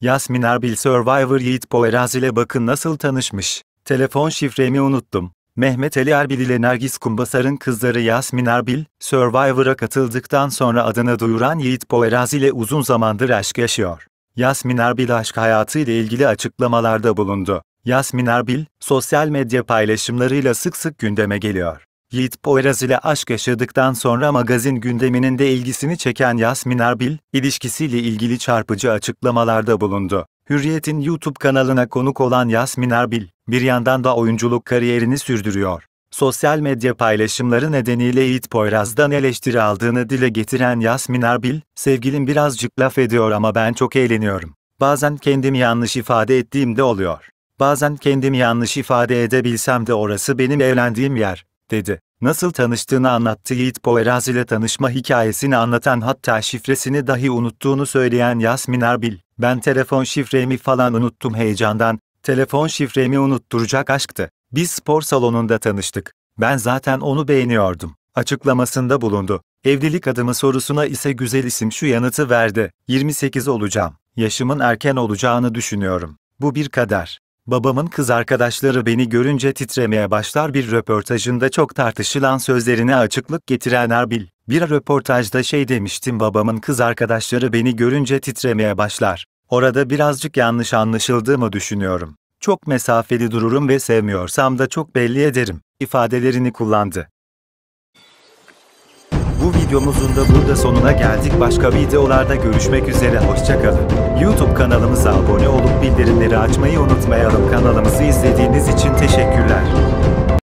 Yasmin Erbil Survivor Yiğit Poyraz ile bakın nasıl tanışmış. Telefon şifremi unuttum. Mehmet Ali Erbil ile Nergis Kumbasar'ın kızları Yasmin Erbil, Survivor'a katıldıktan sonra adını duyuran Yiğit Poyraz ile uzun zamandır aşk yaşıyor. Yasmin Erbil aşk hayatı ile ilgili açıklamalarda bulundu. Yasmin Erbil, sosyal medya paylaşımlarıyla sık sık gündeme geliyor. Yiğit Poyraz ile aşk yaşadıktan sonra magazin gündeminin de ilgisini çeken Yasmin Erbil, ilişkisiyle ilgili çarpıcı açıklamalarda bulundu. Hürriyet'in YouTube kanalına konuk olan Yasmin Erbil, bir yandan da oyunculuk kariyerini sürdürüyor. Sosyal medya paylaşımları nedeniyle Yiğit Poyraz'dan eleştiri aldığını dile getiren Yasmin Erbil, sevgilim birazcık laf ediyor ama ben çok eğleniyorum. Bazen kendimi yanlış ifade ettiğimde oluyor. Bazen kendimi yanlış ifade edebilsem de orası benim evlendiğim yer dedi. Nasıl tanıştığını anlattı Yiğit Poeraz ile tanışma hikayesini anlatan hatta şifresini dahi unuttuğunu söyleyen Yasmin Erbil. Ben telefon şifremi falan unuttum heyecandan, telefon şifremi unutturacak aşktı. Biz spor salonunda tanıştık. Ben zaten onu beğeniyordum. Açıklamasında bulundu. Evlilik adımı sorusuna ise güzel isim şu yanıtı verdi. 28 olacağım. Yaşımın erken olacağını düşünüyorum. Bu bir kader babamın kız arkadaşları beni görünce titremeye başlar bir röportajında çok tartışılan sözlerine açıklık getiren Erbil. Bir röportajda şey demiştim babamın kız arkadaşları beni görünce titremeye başlar. Orada birazcık yanlış anlaşıldığımı düşünüyorum. Çok mesafeli dururum ve sevmiyorsam da çok belli ederim ifadelerini kullandı. Bu videomuzun da burada sonuna geldik. Başka videolarda görüşmek üzere. Hoşçakalın. YouTube kanalımıza abone olup bildirimleri açmayı unutmayalım. Kanalımızı izlediğiniz için teşekkürler.